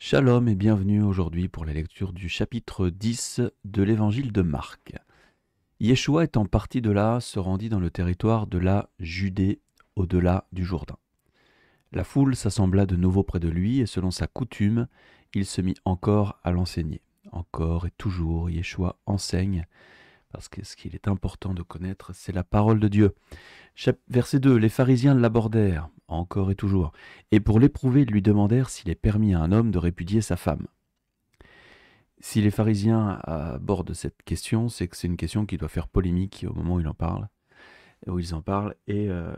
Shalom et bienvenue aujourd'hui pour la lecture du chapitre 10 de l'évangile de Marc. Yeshua étant parti de là, se rendit dans le territoire de la Judée, au-delà du Jourdain. La foule s'assembla de nouveau près de lui, et selon sa coutume, il se mit encore à l'enseigner. Encore et toujours, Yeshua enseigne, parce que ce qu'il est important de connaître, c'est la parole de Dieu. Verset 2, les pharisiens l'abordèrent encore et toujours, et pour l'éprouver, ils lui demandèrent s'il est permis à un homme de répudier sa femme. Si les pharisiens abordent cette question, c'est que c'est une question qui doit faire polémique au moment où ils en parlent, où ils en parlent, et euh,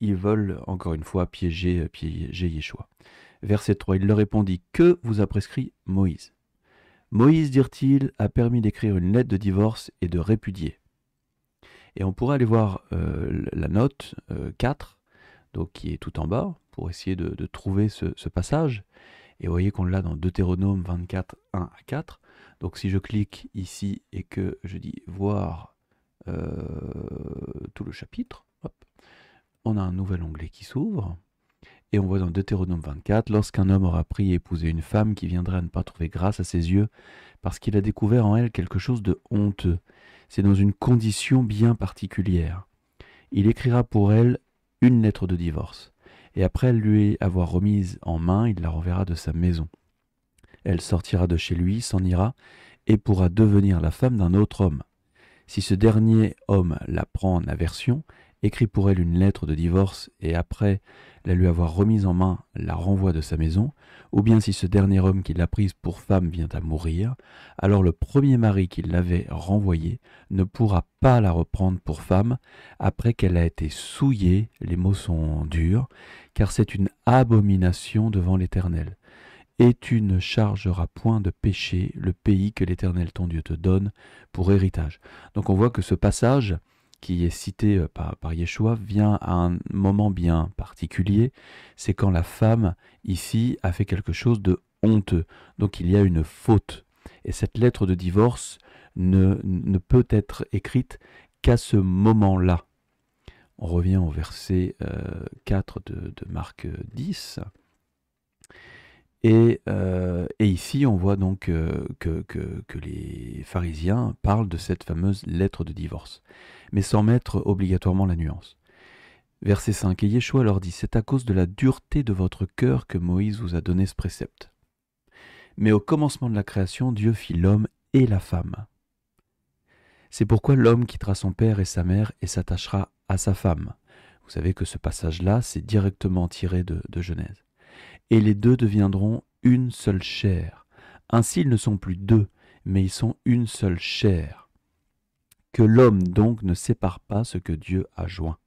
ils veulent encore une fois piéger, piéger Yeshua. Verset 3, il leur répondit Que vous a prescrit Moïse Moïse, dirent-ils, a permis d'écrire une lettre de divorce et de répudier. Et on pourrait aller voir euh, la note 4 euh, qui est tout en bas, pour essayer de, trouver ce, passage. Et vous voyez qu'on l'a dans Deutéronome 24, 1 à 4. Donc si je clique ici et que je dis voir euh, tout le chapitre, on a un nouvel onglet qui s'ouvre. Et on voit dans Deutéronome 24, lorsqu'un homme aura pris et épousé une femme qui viendra à ne pas trouver grâce à ses yeux, parce qu'il a découvert en elle quelque chose de honteux. C'est dans une condition bien particulière. Il écrira pour elle une lettre de divorce, et après lui avoir remise en main, il la renverra de sa maison. Elle sortira de chez lui, s'en ira, et pourra devenir la femme d'un autre homme. Si ce dernier homme la prend en aversion, écrit pour elle une lettre de divorce et après la lui avoir remise en main la renvoie de sa maison, ou bien si ce dernier homme qui l'a prise pour femme vient à mourir, alors le premier mari qui l'avait renvoyée ne pourra pas la reprendre pour femme après qu'elle a été souillée, les mots sont durs, car c'est une abomination devant l'Éternel. Et tu ne chargeras point de péché le pays que l'Éternel ton Dieu te donne pour héritage. Donc on voit que ce passage qui est cité euh, par, par Yeshua vient à un moment bien particulier, c'est quand la femme ici a fait quelque chose de honteux. Donc il y a une faute. Et cette lettre de divorce ne, peut être écrite qu'à ce moment-là. On revient au verset 4 euh, de, de Marc 10. Euh, euh, et, ici, on voit donc euh, que, les pharisiens parlent de cette fameuse lettre de divorce, mais sans mettre obligatoirement la nuance. Verset 5, et Yeshua leur dit, C'est à cause de la dureté de votre cœur que Moïse vous a donné ce précepte. Mais au commencement de la création, Dieu fit l'homme et la femme. C'est pourquoi l'homme quittera son père et sa mère et s'attachera à sa femme. Vous savez que ce passage-là, c'est directement tiré de Genèse et les deux deviendront une seule chair. Ainsi ils ne sont plus deux, mais ils sont une seule chair. Que l'homme donc ne sépare pas ce que Dieu a joint.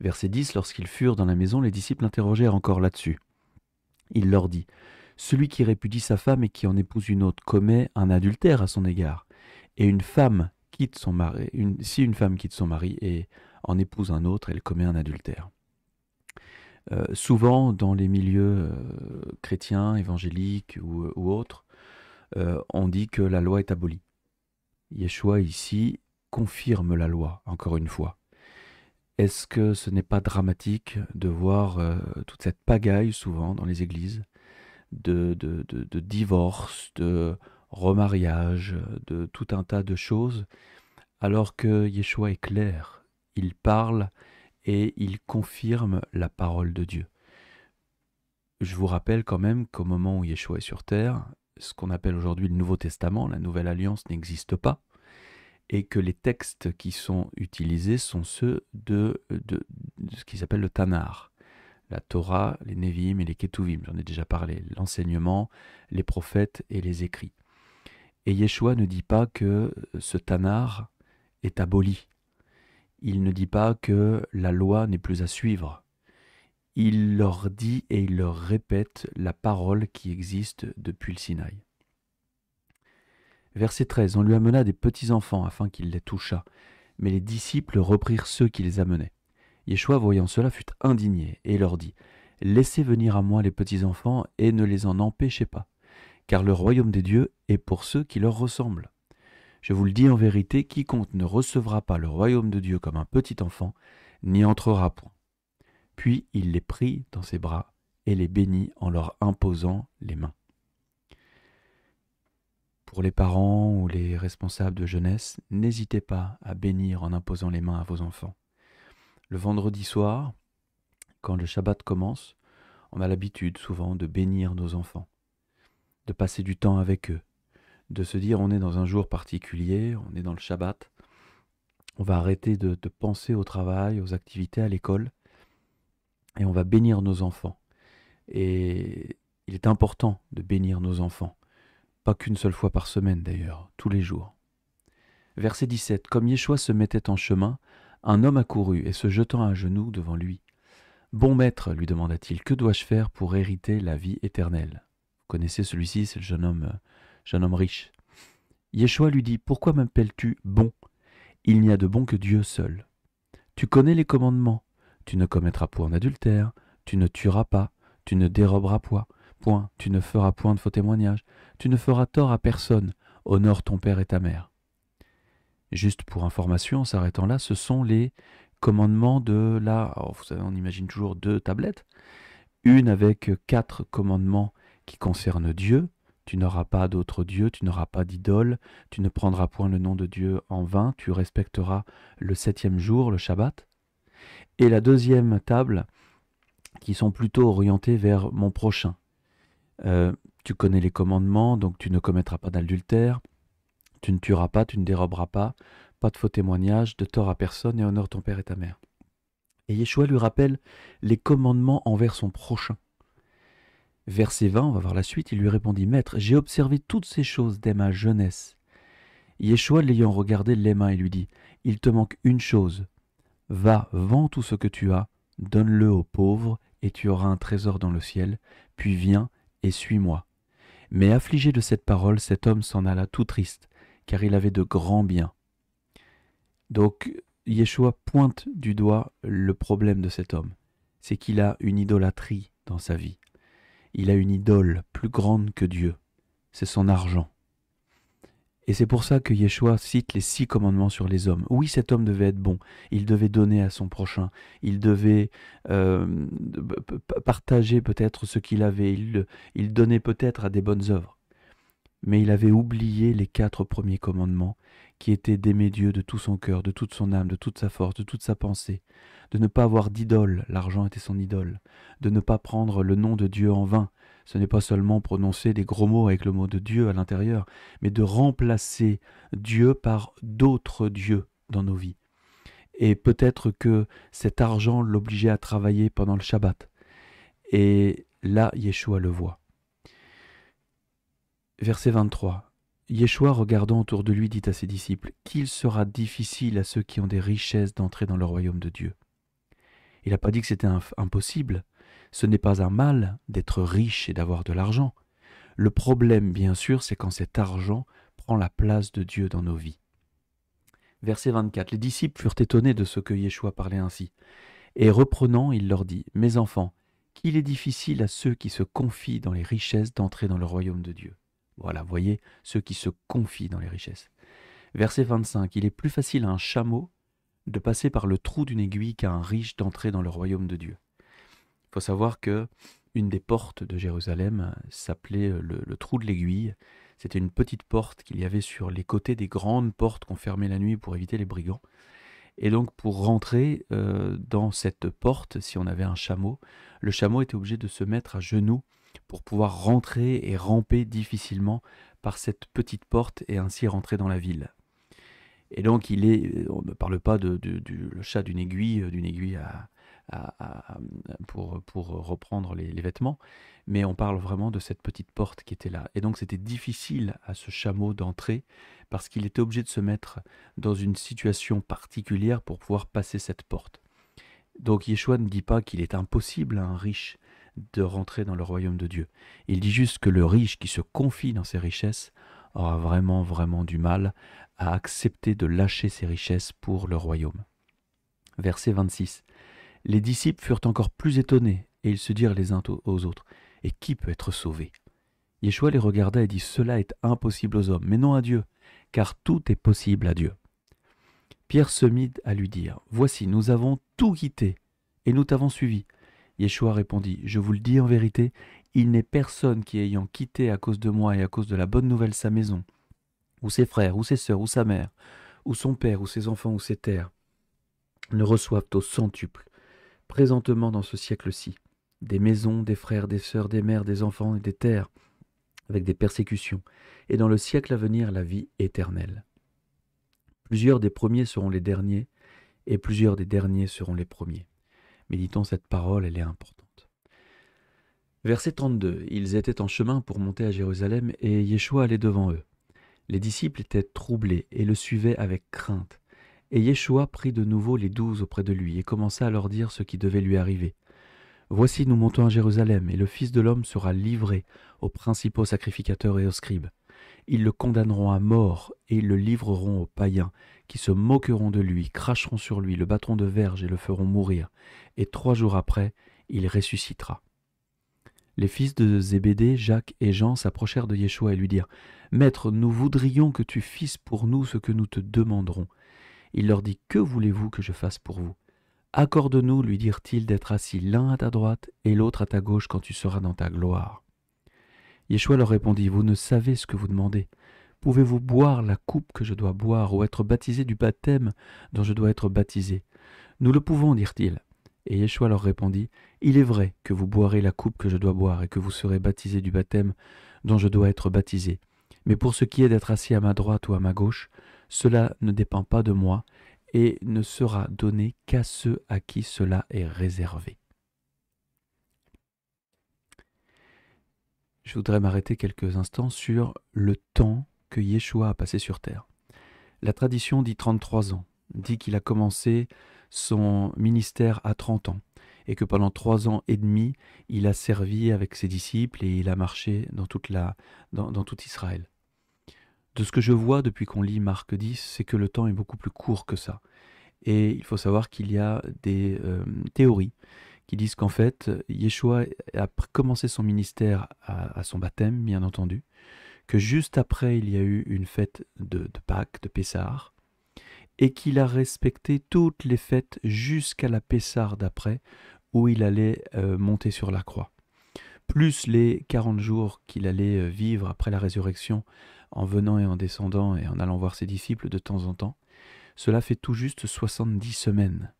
Verset 10, lorsqu'ils furent dans la maison, les disciples l'interrogèrent encore là-dessus. Il leur dit, Celui qui répudie sa femme et qui en épouse une autre commet un adultère à son égard. Et une femme quitte son mari, si une femme quitte son mari et en épouse un autre, elle commet un adultère. Euh, souvent, dans les milieux euh, chrétiens, évangéliques ou, euh, autres, on dit que la loi est abolie. Yeshua, ici, confirme la loi, encore une fois. Est-ce que ce n'est pas dramatique de voir toute cette pagaille, souvent, dans les églises, de, de, de, de divorce, de remariage, de tout un tas de choses, alors que Yeshua est clair, il parle et il confirme la parole de Dieu. Je vous rappelle quand même qu'au moment où Yeshua est sur terre, ce qu'on appelle aujourd'hui le Nouveau Testament, la Nouvelle Alliance n'existe pas, et que les textes qui sont utilisés sont ceux de, de, ce qu'ils s'appelle le Tanar, la Torah, les Nevim et les Ketuvim, j'en ai déjà parlé, l'enseignement, les prophètes et les écrits. Et Yeshua ne dit pas que ce Tanar est aboli, il ne dit pas que la loi n'est plus à suivre. Il leur dit et il leur répète la parole qui existe depuis le Sinaï. Verset 13. On lui amena des petits-enfants afin qu'il les touchât, mais les disciples reprirent ceux qui les amenaient. Yeshua, voyant cela, fut indigné et leur dit Laissez venir à moi les petits-enfants et ne les en empêchez pas, car le royaume des dieux est pour ceux qui leur ressemblent. Je vous le dis en vérité, quiconque ne recevra pas le royaume de Dieu comme un petit enfant n'y entrera point. Puis il les prit dans ses bras et les bénit en leur imposant les mains. Pour les parents ou les responsables de jeunesse, n'hésitez pas à bénir en imposant les mains à vos enfants. Le vendredi soir, quand le Shabbat commence, on a l'habitude souvent de bénir nos enfants, de passer du temps avec eux, de se dire on est dans un jour particulier, on est dans le Shabbat, on va arrêter de, penser au travail, aux activités, à l'école, et on va bénir nos enfants. Et il est important de bénir nos enfants, pas qu'une seule fois par semaine d'ailleurs, tous les jours. Verset 17. Comme Yeshua se mettait en chemin, un homme accourut et se jetant à genoux devant lui. Bon maître, lui demanda-t-il, que dois-je faire pour hériter la vie éternelle Vous connaissez celui-ci, c'est le jeune homme euh, jeune homme riche. Yeshua lui dit, Pourquoi m'appelles-tu bon Il n'y a de bon que Dieu seul. Tu connais les commandements. Tu ne commettras point d'adultère, tu ne tueras pas, tu ne déroberas point, tu ne feras point de faux témoignages, tu ne feras tort à personne, honore ton père et ta mère. Juste pour information, en s'arrêtant là, ce sont les commandements de la... Oh, vous savez, on imagine toujours deux tablettes. Une avec quatre commandements qui concernent Dieu, tu n'auras pas d'autre Dieu, tu n'auras pas d'idole, tu ne prendras point le nom de Dieu en vain, tu respecteras le septième jour, le Shabbat. Et la deuxième table, qui sont plutôt orientées vers mon prochain. Euh, tu connais les commandements, donc tu ne commettras pas d'adultère, tu ne tueras pas, tu ne déroberas pas, pas de faux témoignages, de tort à personne et honore ton père et ta mère. Et Yeshua lui rappelle les commandements envers son prochain. Verset 20, on va voir la suite, il lui répondit Maître, j'ai observé toutes ces choses dès ma jeunesse. Yeshua l'ayant regardé mains, et lui dit Il te manque une chose. Va, vends tout ce que tu as, donne-le aux pauvres, et tu auras un trésor dans le ciel, puis viens et suis-moi. Mais affligé de cette parole, cet homme s'en alla tout triste, car il avait de grands biens. Donc, Yeshua pointe du doigt le problème de cet homme c'est qu'il a une idolâtrie dans sa vie il a une idole plus grande que Dieu, c'est son argent. Et c'est pour ça que Yeshua cite les six commandements sur les hommes. Oui, cet homme devait être bon, il devait donner à son prochain, il devait euh, partager peut-être ce qu'il avait, il, il donnait peut-être à des bonnes œuvres mais il avait oublié les quatre premiers commandements, qui étaient d'aimer Dieu de tout son cœur, de toute son âme, de toute sa force, de toute sa pensée, de ne pas avoir d'idole, l'argent était son idole, de ne pas prendre le nom de Dieu en vain, ce n'est pas seulement prononcer des gros mots avec le mot de Dieu à l'intérieur, mais de remplacer Dieu par d'autres dieux dans nos vies. Et peut-être que cet argent l'obligeait à travailler pendant le Shabbat. Et là, Yeshua le voit. Verset 23. Yeshua, regardant autour de lui, dit à ses disciples, Qu'il sera difficile à ceux qui ont des richesses d'entrer dans le royaume de Dieu. Il n'a pas dit que c'était impossible. Ce n'est pas un mal d'être riche et d'avoir de l'argent. Le problème, bien sûr, c'est quand cet argent prend la place de Dieu dans nos vies. Verset 24. Les disciples furent étonnés de ce que Yeshua parlait ainsi. Et reprenant, il leur dit, Mes enfants, qu'il est difficile à ceux qui se confient dans les richesses d'entrer dans le royaume de Dieu. Voilà, voyez, ceux qui se confient dans les richesses. Verset 25, il est plus facile à un chameau de passer par le trou d'une aiguille qu'à un riche d'entrer dans le royaume de Dieu. Il faut savoir que une des portes de Jérusalem s'appelait le, trou de l'aiguille. C'était une petite porte qu'il y avait sur les côtés des grandes portes qu'on fermait la nuit pour éviter les brigands. Et donc pour rentrer euh, dans cette porte, si on avait un chameau, le chameau était obligé de se mettre à genoux pour pouvoir rentrer et ramper difficilement par cette petite porte et ainsi rentrer dans la ville. Et donc il est, euh, on ne parle pas du le chat d'une aiguille, euh, d'une aiguille pour, reprendre les, les, vêtements, mais on parle vraiment de cette petite porte qui était là. Et donc c'était difficile à ce chameau d'entrer parce qu'il était obligé de se mettre dans une situation particulière pour pouvoir passer cette porte. Donc Yeshua ne dit pas qu'il est impossible à un riche de rentrer dans le royaume de Dieu. Il dit juste que le riche qui se confie dans ses richesses aura vraiment, vraiment du mal à accepter de lâcher ses richesses pour le royaume. Verset 26. Les disciples furent encore plus étonnés, et ils se dirent les uns aux autres, Et qui peut être sauvé Yeshua les regarda et dit, Cela est impossible aux hommes, mais non à Dieu, car tout est possible à Dieu. Pierre se mit à lui dire, Voici, nous avons tout quitté, et nous t'avons suivi. Yeshua répondit, Je vous le dis en vérité, il n'est personne qui ayant quitté à cause de moi et à cause de la bonne nouvelle sa maison, ou ses frères, ou ses sœurs, ou sa mère, ou son père, ou ses enfants, ou ses terres, ne reçoivent au centuple, présentement dans ce siècle-ci, des maisons, des frères, des sœurs, des mères, des enfants et des terres, avec des persécutions, et dans le siècle à venir la vie éternelle. Plusieurs des premiers seront les derniers, et plusieurs des derniers seront les premiers. Méditons cette parole, elle est importante. Verset 32. Ils étaient en chemin pour monter à Jérusalem et Yeshua allait devant eux. Les disciples étaient troublés et le suivaient avec crainte. Et Yeshua prit de nouveau les douze auprès de lui et commença à leur dire ce qui devait lui arriver. Voici, nous montons à Jérusalem, et le Fils de l'homme sera livré aux principaux sacrificateurs et aux scribes. Ils le condamneront à mort et ils le livreront aux païens, qui se moqueront de lui, cracheront sur lui, le battront de verge et le feront mourir. Et trois jours après, il ressuscitera. Les fils de Zébédée, Jacques et Jean, s'approchèrent de Yeshua et lui dirent Maître, nous voudrions que tu fisses pour nous ce que nous te demanderons. Il leur dit Que voulez-vous que je fasse pour vous Accorde-nous, lui dirent-ils, d'être assis l'un à ta droite et l'autre à ta gauche quand tu seras dans ta gloire. Yeshua leur répondit, Vous ne savez ce que vous demandez. Pouvez-vous boire la coupe que je dois boire ou être baptisé du baptême dont je dois être baptisé Nous le pouvons, dirent-ils. Et Yeshua leur répondit, Il est vrai que vous boirez la coupe que je dois boire et que vous serez baptisé du baptême dont je dois être baptisé. Mais pour ce qui est d'être assis à ma droite ou à ma gauche, cela ne dépend pas de moi et ne sera donné qu'à ceux à qui cela est réservé. je voudrais m'arrêter quelques instants sur le temps que Yeshua a passé sur terre. La tradition dit 33 ans, dit qu'il a commencé son ministère à 30 ans et que pendant trois ans et demi, il a servi avec ses disciples et il a marché dans toute la, dans, tout Israël. De ce que je vois depuis qu'on lit Marc 10, c'est que le temps est beaucoup plus court que ça. Et il faut savoir qu'il y a des euh, théories qui disent qu'en fait, Yeshua a commencé son ministère à, son baptême, bien entendu, que juste après, il y a eu une fête de, Pâques, de Pessard et qu'il a respecté toutes les fêtes jusqu'à la Pessard d'après, où il allait euh, monter sur la croix. Plus les 40 jours qu'il allait euh, vivre après la résurrection, en venant et en descendant et en allant voir ses disciples de temps en temps, cela fait tout juste 70 semaines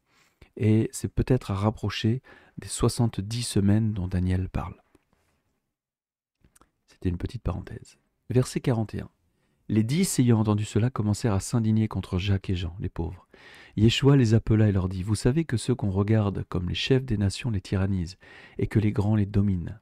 et c'est peut-être à rapprocher des 70 semaines dont Daniel parle. C'était une petite parenthèse. Verset 41. Les dix ayant entendu cela commencèrent à s'indigner contre Jacques et Jean, les pauvres. Yeshua les appela et leur dit, Vous savez que ceux qu'on regarde comme les chefs des nations les tyrannisent, et que les grands les dominent.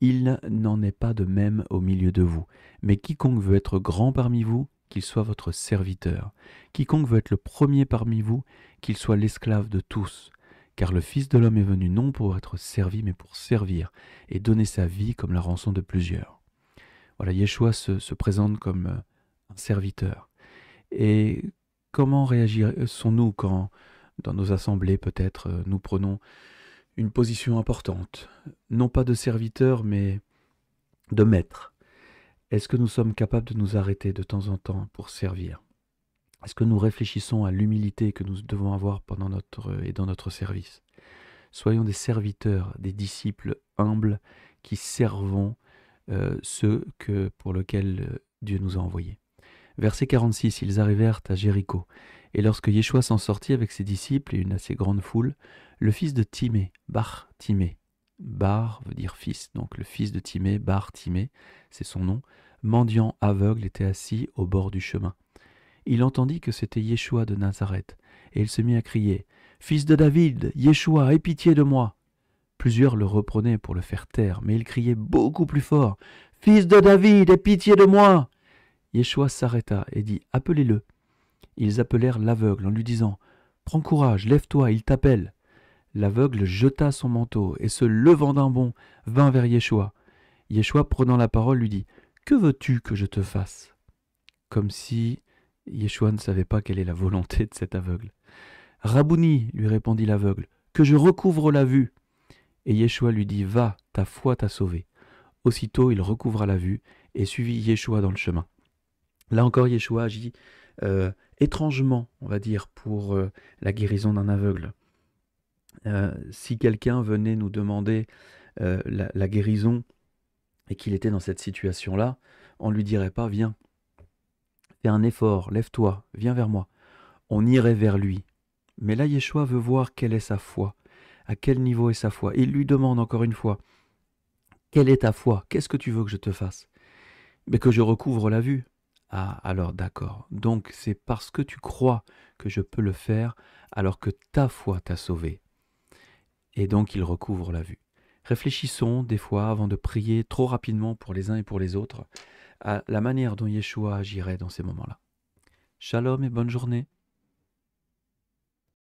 Il n'en est pas de même au milieu de vous, mais quiconque veut être grand parmi vous, qu'il soit votre serviteur. Quiconque veut être le premier parmi vous, qu'il soit l'esclave de tous, car le Fils de l'homme est venu non pour être servi, mais pour servir, et donner sa vie comme la rançon de plusieurs. Voilà, Yeshua se, présente comme euh, un serviteur. Et comment réagissons-nous euh, quand, dans nos assemblées peut-être, euh, nous prenons une position importante, non pas de serviteur, mais de maître Est-ce que nous sommes capables de nous arrêter de temps en temps pour servir est-ce que nous réfléchissons à l'humilité que nous devons avoir pendant notre et dans notre service Soyons des serviteurs, des disciples humbles qui servons euh, ceux que, pour lesquels euh, Dieu nous a envoyés. Verset 46, ils arrivèrent à Jéricho, et lorsque Yeshua s'en sortit avec ses disciples et une assez grande foule, le fils de Timé, Bar timé Bar veut dire fils, donc le fils de Timé, Bar timé c'est son nom, mendiant aveugle était assis au bord du chemin il entendit que c'était Yeshua de Nazareth, et il se mit à crier Fils de David, Yeshua, aie pitié de moi Plusieurs le reprenaient pour le faire taire, mais il criait beaucoup plus fort Fils de David, aie pitié de moi Yeshua s'arrêta et dit Appelez-le. Ils appelèrent l'aveugle en lui disant Prends courage, lève-toi, il t'appelle. L'aveugle jeta son manteau et se levant d'un bond, vint vers Yeshua. Yeshua, prenant la parole, lui dit Que veux-tu que je te fasse Comme si Yeshua ne savait pas quelle est la volonté de cet aveugle. Rabouni, lui répondit l'aveugle, que je recouvre la vue. Et Yeshua lui dit, Va, ta foi t'a sauvé. Aussitôt il recouvra la vue et suivit Yeshua dans le chemin. Là encore, Yeshua agit euh, étrangement, on va dire, pour euh, la guérison d'un aveugle. Euh, si quelqu'un venait nous demander la, la guérison et qu'il était dans cette situation-là, on ne lui dirait pas, viens, fais un effort, lève-toi, viens vers moi. On irait vers lui. Mais là, Yeshua veut voir quelle est sa foi, à quel niveau est sa foi. Il lui demande encore une fois, quelle est ta foi Qu'est-ce que tu veux que je te fasse Mais que je recouvre la vue. Ah, alors d'accord. Donc c'est parce que tu crois que je peux le faire, alors que ta foi t'a sauvé. Et donc il recouvre la vue. Réfléchissons des fois avant de prier trop rapidement pour les uns et pour les autres à la manière dont Yeshua agirait dans ces moments-là. Shalom et bonne journée.